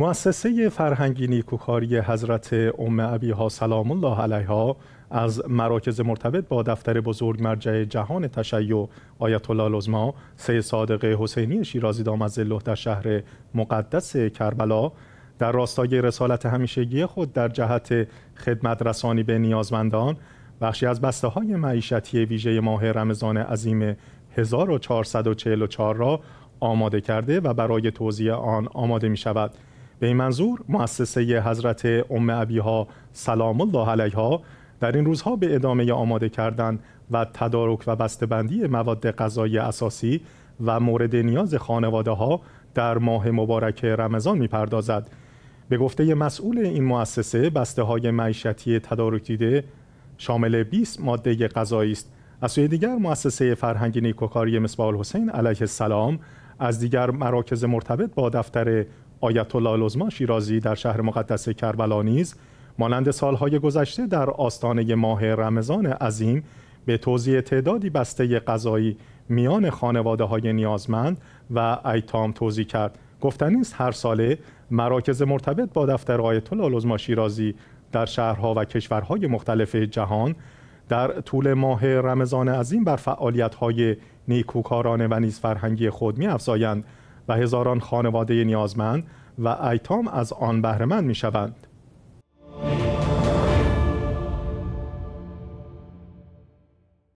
مؤسسه فرهنگی نیکوکاری حضرت ام ها سلام الله علیها از مراکز مرتبط با دفتر بزرگ مرجع جهان تشیع آیت الله لزما سه صادق حسینی شیرازی از الله در شهر مقدس کربلا در راستای رسالت همیشگی خود در جهت خدمت رسانی به نیازمندان بخشی از بسته های معیشتی ویژه ماه رمضان عظیم 1444 را آماده کرده و برای توضیح آن آماده می شود به این منظور مؤسسه حضرت ام ابیها سلام الله علیها در این روزها به ادامه آماده کردن و تدارک و بسته‌بندی مواد غذایی اساسی و مورد نیاز خانواده ها در ماه مبارک رمضان میپردازد. به گفته مسئول این مؤسسه بسته های معیشتی تدارک دیده شامل 20 ماده غذایی است. از سوی دیگر مؤسسه فرهنگی نیکوکاری مصباح الحسین علیه السلام از دیگر مراکز مرتبط با دفتر آیت الله العظما شیرازی در شهر مقدس کربلا نیز مانند سالهای گذشته در آستانه ماه رمضان عظیم به توزیع تعدادی بسته غذایی میان خانواده های نیازمند و ایتام توضیح کرد گفتنی است هر ساله مراکز مرتبط با دفتر آیت الله شیرازی در شهرها و کشورهای مختلف جهان در طول ماه رمضان عظیم بر های نیکوکارانه و نیز فرهنگی خود می‌افزایند و هزاران خانواده نیازمند و ایتام از آن بهرهمند می شوند.